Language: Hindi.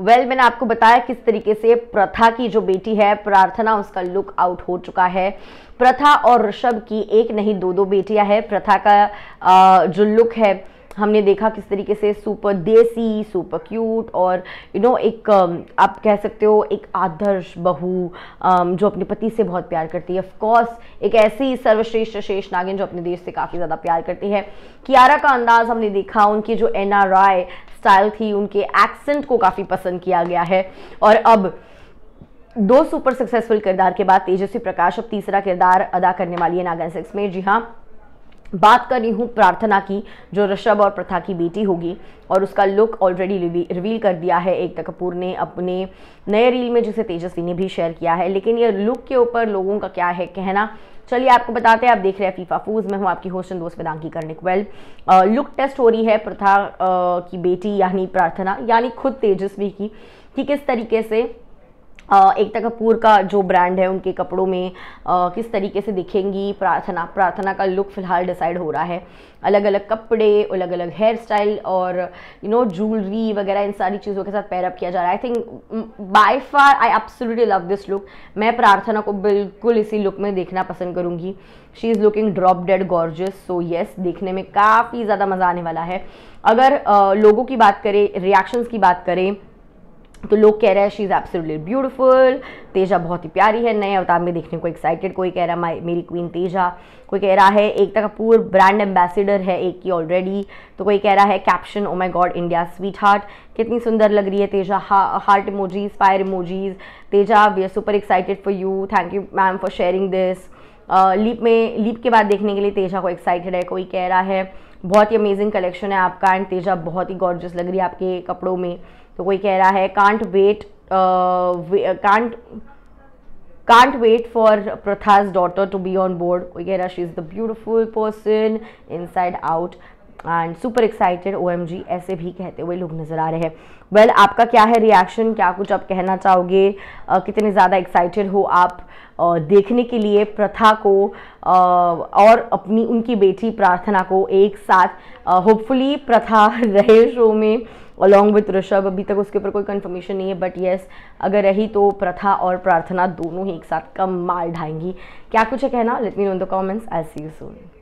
वेल well, मैंने आपको बताया किस तरीके से प्रथा की जो बेटी है प्रार्थना उसका लुक आउट हो चुका है प्रथा और ऋषभ की एक नहीं दो दो बेटियां है प्रथा का जो लुक है हमने देखा किस तरीके से सुपर देसी सुपर क्यूट और यू नो एक um, आप कह सकते हो एक आदर्श बहू um, जो अपने पति से बहुत प्यार करती है ऑफकोर्स एक ऐसी सर्वश्रेष्ठ शेष नागिन जो अपने देश से काफ़ी ज़्यादा प्यार करती है कियारा का अंदाज हमने देखा उनकी जो एन स्टाइल थी उनके एक्सेंट को काफ़ी पसंद किया गया है और अब दो सुपर सक्सेसफुल किरदार के बाद तेजस्वी प्रकाश अब तीसरा किरदार अदा करने वाली है नागन सिक्स में जी हाँ बात कर रही हूँ प्रार्थना की जो ऋषभ और प्रथा की बेटी होगी और उसका लुक ऑलरेडी रिवील कर दिया है एकता कपूर ने अपने नए रील में जिसे तेजस्वी ने भी शेयर किया है लेकिन ये लुक के ऊपर लोगों का क्या है कहना चलिए आपको बताते हैं आप देख रहे हैं फीफा फूज मैं हूँ आपकी होस्ट दोस्त Vedanki Karnik well look test हो रही है प्रथा की बेटी यानी प्रार्थना यानी खुद तेजस्वी की कि किस तरीके से एकता कपूर का जो ब्रांड है उनके कपड़ों में किस तरीके से दिखेंगी प्रार्थना प्रार्थना का लुक फ़िलहाल डिसाइड हो रहा है अलग अलग कपड़े अलग अलग हेयर स्टाइल और यू नो ज्वेलरी वगैरह इन सारी चीज़ों के साथ पैरअप किया जा रहा है I think by far I absolutely love this look मैं प्रार्थना को बिल्कुल इसी लुक में देखना पसंद करूँगी she is looking drop dead gorgeous so yes देखने में काफ़ी ज़्यादा मज़ा आने वाला है अगर आ, लोगों की बात करें रिएक्शंस की बात करें तो लोग कह रहे हैं she is absolutely beautiful Teja बहुत ही प्यारी है नए अवतार में देखने को एक्साइटेड कोई कह रहा है माई मेरी क्वीन तेजा कोई कह रहा है एकता पूर ब्रांड एम्बेसडर है एक की ऑलरेडी तो कोई कह रहा है caption oh my God India sweetheart कितनी सुंदर लग रही है तेजा हा, heart emojis fire emojis Teja we are super excited for you thank you ma'am for sharing this leap में लीप के बाद देखने के लिए तेजा को एक्साइटेड है कोई कह रहा है बहुत ही अमेजिंग कलेक्शन है आपका एंड तेजा बहुत ही गॉर्जस लग रही है आपके कपड़ों में तो कोई कह रहा है can't wait can't can't wait for daughter to be on board कोई कह रहा है she is the beautiful person inside out and super excited oh ऐसे भी कहते हुए लोग नज़र आ रहे हैं वेल well, आपका क्या है रिएक्शन क्या कुछ आप कहना चाहोगे uh, कितने ज़्यादा एक्साइटेड हो आप uh, देखने के लिए प्रथा को uh, और अपनी उनकी बेटी प्रार्थना को एक साथ होपफुली प्रथा रहे शो में अलॉन्ग विथ ऋषभ अभी तक उसके ऊपर कोई कन्फर्मेशन नहीं है बट येस अगर रही तो प्रथा और प्रार्थना दोनों ही एक साथ कम मार ढाएंगी क्या कुछ है कहना let me know the comments I see you soon